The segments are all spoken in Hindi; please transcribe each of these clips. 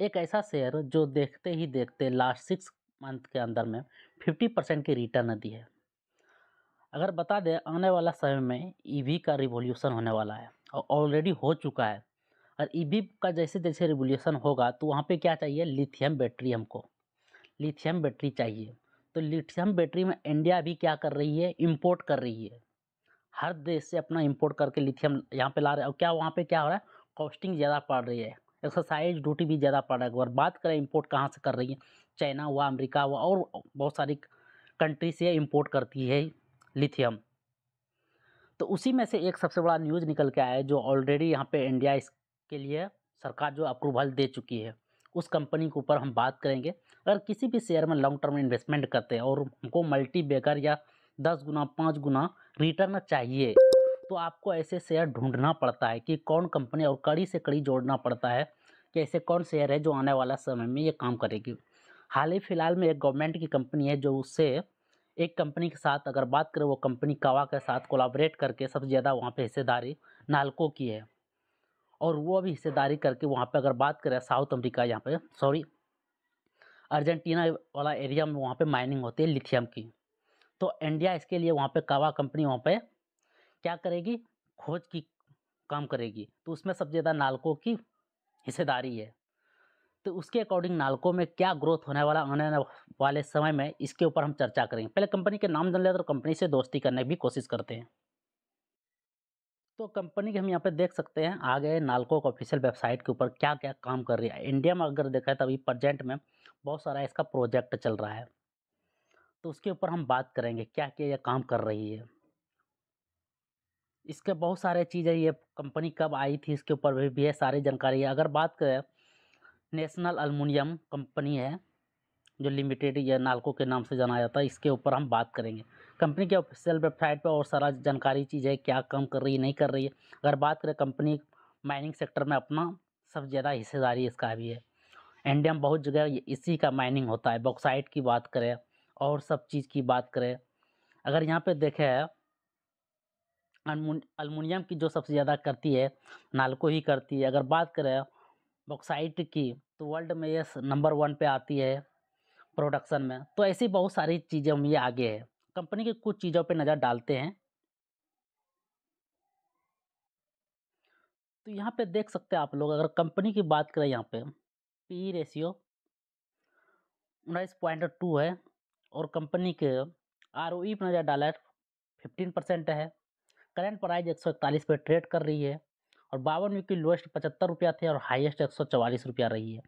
एक ऐसा शेयर जो देखते ही देखते लास्ट सिक्स मंथ के अंदर में फिफ्टी परसेंट की रिटर्न दी है अगर बता दें आने वाला समय में ईवी का रिवोल्यूशन होने वाला है और ऑलरेडी हो चुका है और ईवी का जैसे जैसे रिवोल्यूशन होगा तो वहाँ पे क्या चाहिए लिथियम बैटरी हमको लिथियम बैटरी चाहिए तो लिथियम बैटरी में इंडिया भी क्या कर रही है इम्पोर्ट कर रही है हर देश से अपना इम्पोर्ट करके लिथियम यहाँ पे ला रहे हैं और क्या वहाँ पे क्या हो रहा है कॉस्टिंग ज़्यादा पड़ रही है एक्सरसाइज ड्यूटी भी ज़्यादा पड़ रहा है और बात करें इम्पोर्ट कहाँ से कर रही है चाइना हुआ अमेरिका हुआ और बहुत सारी कंट्री से इम्पोर्ट करती है लिथियम तो उसी में से एक सबसे बड़ा न्यूज़ निकल के आया है जो ऑलरेडी यहाँ पर इंडिया इसके लिए सरकार जो अप्रूवल दे चुकी है उस कंपनी के ऊपर हम बात करेंगे अगर किसी भी शेयर में लॉन्ग टर्म इन्वेस्टमेंट करते हैं और हमको मल्टी बेकर या दस गुना पाँच गुना रिटर्न चाहिए तो आपको ऐसे शेयर ढूंढना पड़ता है कि कौन कंपनी और कड़ी से कड़ी जोड़ना पड़ता है कि ऐसे कौन शेयर है जो आने वाला समय में ये काम करेगी हाल ही फिलहाल में एक गवर्नमेंट की कंपनी है जो उससे एक कंपनी के साथ अगर बात करें वो कंपनी कावा के साथ कोलाबरेट करके सबसे ज़्यादा वहाँ पर हिस्सेदारी नालको की है और वो अभी हिस्सेदारी करके वहाँ पर अगर बात करें साउथ अमरीका यहाँ पर सॉरी अर्जेंटीना वाला एरिया में वहाँ पर माइनिंग होती है लिथियम की तो इंडिया इसके लिए वहाँ पे कावा कंपनी वहाँ पे क्या करेगी खोज की काम करेगी तो उसमें सबसे ज़्यादा नालकों की हिस्सेदारी है तो उसके अकॉर्डिंग नालकों में क्या ग्रोथ होने वाला आने वाले समय में इसके ऊपर हम चर्चा करेंगे पहले कंपनी के नाम जान लेते तो और कंपनी से दोस्ती करने की कोशिश करते हैं तो कंपनी के हम यहाँ पे देख सकते हैं आगे नालको का ऑफिशियल वेबसाइट के ऊपर क्या क्या काम कर रही है इंडिया में अगर देखा है तो अभी प्रजेंट में बहुत सारा इसका प्रोजेक्ट चल रहा है तो उसके ऊपर हम बात करेंगे क्या क्या यह काम कर रही है इसके बहुत सारे चीज़ है ये कंपनी कब आई थी इसके ऊपर भी, भी है सारी जानकारी है अगर बात करें नेशनल अलमुनियम कंपनी है जो लिमिटेड या नालको के नाम से जाना जाता है इसके ऊपर हम बात करेंगे कंपनी के ऑफिशियल वेबसाइट पर और सारा जानकारी चीज़ है क्या कम कर रही है नहीं कर रही है अगर बात करें कंपनी माइनिंग सेक्टर में अपना सबसे ज़्यादा हिस्सेदारी इसका भी है इंडिया में बहुत जगह इसी का माइनिंग होता है बॉक्साइट की बात करें और सब चीज़ की बात करें अगर यहाँ पर देखें अलमुनियम की जो सबसे ज़्यादा करती है नालको ही करती है अगर बात करें बॉक्साइट की तो वर्ल्ड में ये नंबर वन पे आती है प्रोडक्शन में तो ऐसी बहुत सारी चीज़ें हम ये आगे है कंपनी की कुछ चीज़ों पे नज़र डालते हैं तो यहाँ पे देख सकते हैं आप लोग अगर कंपनी की बात करें यहाँ पे पी रेशियो e उन्नीस पॉइंट टू है और कंपनी के आर ओ ई पर नज़र डाला है फिफ्टीन परसेंट है करंट प्राइस एक सौ इकतालीस ट्रेड कर रही है और बावन वीक की लोएस्ट पचहत्तर रुपया थे और हाईएस्ट एक सौ चवालीस रुपया रही है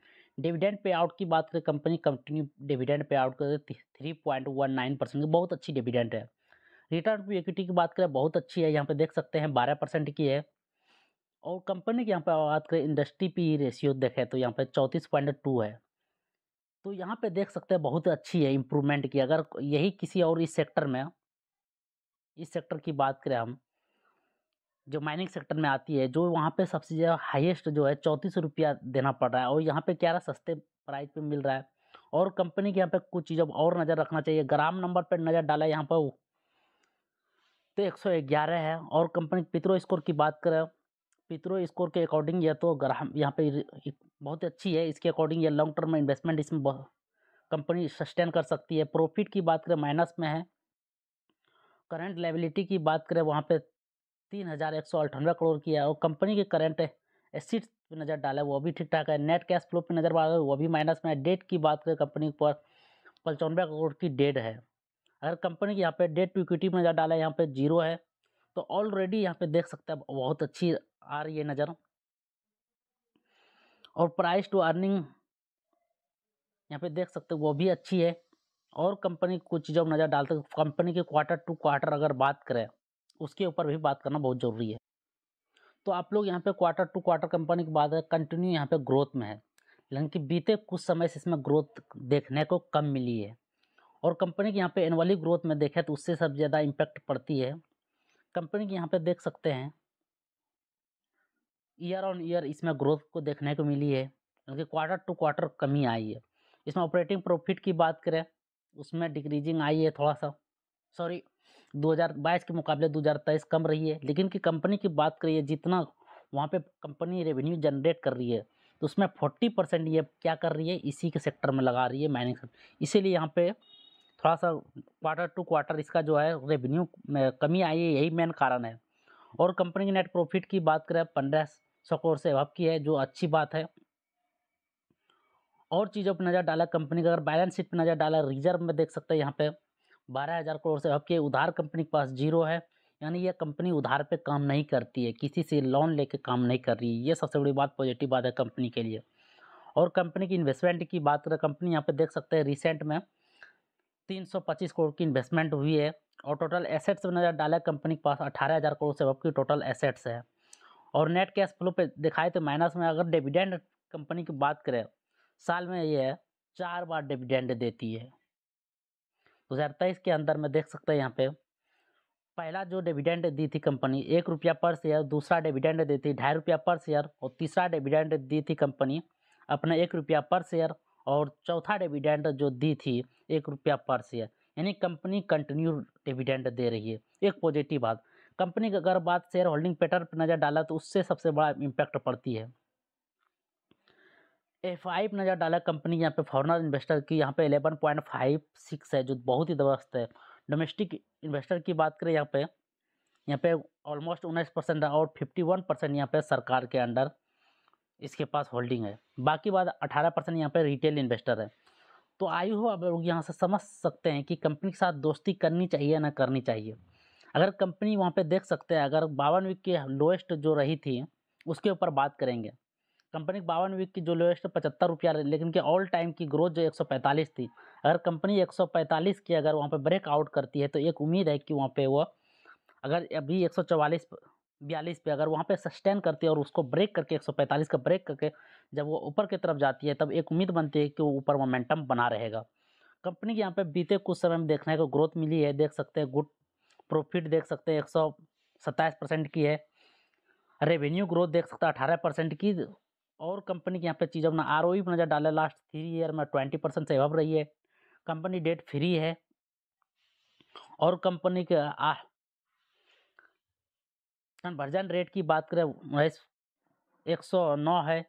डिविडेंड पे आउट की बात करें company continue dividend pay out कर three point one nine percent बहुत अच्छी डिविडेंड है रिटर्न टू इक्विटी की बात करें बहुत अच्छी है यहाँ पे देख सकते हैं बारह परसेंट की है और कंपनी की यहाँ पर बात करें इंडस्ट्री पी रेशियो देखें तो यहाँ पर चौंतीस पॉइंट टू है तो यहाँ पर देख सकते हैं बहुत अच्छी है इम्प्रूवमेंट की अगर यही किसी और इस सेक्टर में इस सेक्टर की बात करें हम जो माइनिंग सेक्टर में आती है जो वहाँ पे सबसे ज़्यादा हाईएस्ट जो है चौंतीस रुपया देना पड़ रहा है और यहाँ पे क्या रहा सस्ते प्राइस पे मिल रहा है और कंपनी के यहाँ पे कुछ चीज़ों पर और नज़र रखना चाहिए ग्राम नंबर पर नज़र डाला है यहाँ पर तो एक सौ ग्यारह है और कंपनी पित्रो स्कोर की बात करें पित्रो स्कोर के अकॉर्डिंग यह तो ग्राम यहाँ पर बहुत अच्छी है इसके अकॉर्डिंग यह लॉन्ग टर्म इन्वेस्टमेंट इसमें कंपनी सस्टेन कर सकती है प्रॉफिट की बात करें माइनस में है करंट लेबिलिटी की बात करें वहाँ पे तीन हज़ार एक सौ अट्ठानवे करोड़ की है और कंपनी के करंट एसिड पे नज़र डाला है वो भी ठीक ठाक है नेट कैश फ्लो पे नज़र डाला है वो भी माइनस में है डेट की बात करें कंपनी पर पचानवे करोड़ की डेट है अगर कंपनी की यहाँ पे डेट टू इक्विटी में नज़र डाला है यहाँ पे जीरो है तो ऑलरेडी यहाँ पे देख सकते हैं बहुत अच्छी आ रही है नज़र और प्राइस टू अर्निंग यहाँ पे देख सकते हो वो भी अच्छी है और कंपनी कुछ चीज़ों नज़र डालते कंपनी के क्वार्टर टू क्वार्टर अगर बात करें उसके ऊपर भी बात करना बहुत ज़रूरी है तो आप लोग यहाँ पे क्वार्टर टू क्वार्टर कंपनी की बात है कंटिन्यू यहाँ पे ग्रोथ में है लेकिन कि बीते कुछ समय से इसमें ग्रोथ देखने को कम मिली है और कंपनी की यहाँ पे एनुअली ग्रोथ में देखें तो उससे सब ज़्यादा इम्पैक्ट पड़ती है कंपनी की यहाँ पे देख सकते हैं ईयर ऑन ईयर इसमें ग्रोथ को देखने को मिली है लेकिन क्वार्टर टू क्वार्टर कमी आई है इसमें ऑपरेटिंग प्रॉफिट की बात करें उसमें डिक्रीजिंग आई है थोड़ा सा सॉरी 2022 के मुकाबले 2023 कम रही है लेकिन कि कंपनी की बात करिए जितना वहाँ पे कंपनी रेवेन्यू जनरेट कर रही है तो उसमें 40 परसेंट ये क्या कर रही है इसी के सेक्टर में लगा रही है माइनिंग इसीलिए यहाँ पे थोड़ा सा क्वार्टर टू क्वार्टर इसका जो है रेवेन्यू में कमी आई है यही मेन कारण है और कंपनी की नेट प्रॉफिट की बात करें पंद्रह सौ करोड़ से अभाव की है जो अच्छी बात है और चीज़ों पर नज़र डाला कंपनी का अगर बैलेंस शीट पर नज़र डाला रिजर्व में देख सकते हैं यहाँ पर बारह हज़ार करोड़ से आपके उधार कंपनी के पास जीरो है यानी यह कंपनी उधार पे काम नहीं करती है किसी से लोन लेके काम नहीं कर रही है ये सबसे बड़ी बात पॉजिटिव बात है कंपनी के लिए और कंपनी की इन्वेस्टमेंट की बात करें कंपनी यहाँ पे देख सकते हैं रिसेंट में 325 करोड़ की इन्वेस्टमेंट हुई है और टोटल एसेट्स में नज़र डाला कंपनी के पास अठारह हज़ार करोड़ से आपकी टोटल एसेट्स है और नेट कैश फ्लो पे दिखाए तो माइनस में अगर डिविडेंड कंपनी की बात करें साल में ये चार बार डिविडेंड देती है 2023 तो के अंदर में देख सकते हैं यहाँ पे पहला जो डिविडेंड दी थी कंपनी एक रुपया पर शेयर दूसरा डिविडेंड दी थी ढाई रुपया पर शेयर और तीसरा डिविडेंड दी थी कंपनी अपना एक रुपया पर शेयर और चौथा डिविडेंड जो दी थी एक रुपया पर शेयर यानी कंपनी कंटिन्यू डिविडेंड दे रही है एक पॉजिटिव बात कंपनी की अगर बात शेयर होल्डिंग पैटर्न पर नज़र डाला तो उससे सबसे बड़ा इम्पैक्ट पड़ती है एफ आई नज़र डाला कंपनी यहाँ पे फॉरनर इन्वेस्टर की यहाँ पे सिक्स है जो बहुत ही दबस्त है डोमेस्टिक इन्वेस्टर की बात करें यहाँ पे यहाँ पे ऑलमोस्ट उन्नीस परसेंट और फिफ्टी वन परसेंट यहाँ पे सरकार के अंडर इसके पास होल्डिंग है बाकी बात अठारह परसेंट यहाँ पर रिटेल इन्वेस्टर है तो आई हो आप लोग यहाँ से समझ सकते हैं कि कंपनी के साथ दोस्ती करनी चाहिए ना करनी चाहिए अगर कंपनी वहाँ पर देख सकते हैं अगर बावन वीक की लोएस्ट जो रही थी उसके ऊपर बात करेंगे कंपनी बावन वीक की जो लोएस्ट पचहत्तर रुपया लेकिन कि ऑल टाइम की ग्रोथ जो 145 थी अगर कंपनी 145 की अगर वहाँ पे ब्रेक आउट करती है तो एक उम्मीद है कि वहाँ पे वो अगर अभी 144 बयालीस पे अगर वहाँ पे सस्टेन करती है और उसको ब्रेक करके 145 का ब्रेक करके जब वो ऊपर की तरफ जाती है तब एक उम्मीद बनती है कि वो ऊपर मोमेंटम बना रहेगा कंपनी के यहाँ पर बीते कुछ समय में देखने को ग्रोथ मिली है देख सकते हैं गुड प्रॉफिट देख सकते हैं एक सौ सत्ताईस परसेंट की है रेवेन्यू ग्रोथ देख सकते हैं अठारह परसेंट की और कंपनी के यहाँ पे चीज़ अपना आर ओ पर नज़र डाले लास्ट थ्री ईयर में ट्वेंटी परसेंट से अब रही है कंपनी डेट फ्री है और कंपनी के कन्वर्जन रेट की बात करें वैस एक सौ नौ है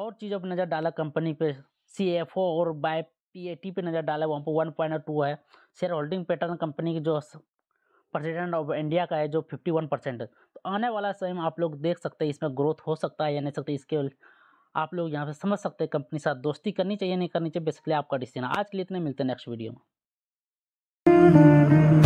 और चीज़ों पर नज़र डाला कंपनी पे सी एफ ओ और बाय पी ए टी पर नज़र डाला वहाँ पर वन पॉइंट टू है शेयर होल्डिंग पैटर्न कंपनी की जो प्रेजिडेंट ऑफ इंडिया का है जो 51 परसेंट तो आने वाला समय आप लोग देख सकते हैं इसमें ग्रोथ हो सकता है या नहीं सकता इसके आप लोग यहाँ पे समझ सकते हैं कंपनी साथ दोस्ती करनी चाहिए नहीं करनी चाहिए बेसिकली आपका डिसीजन आज के लिए इतने मिलते हैं नेक्स्ट वीडियो में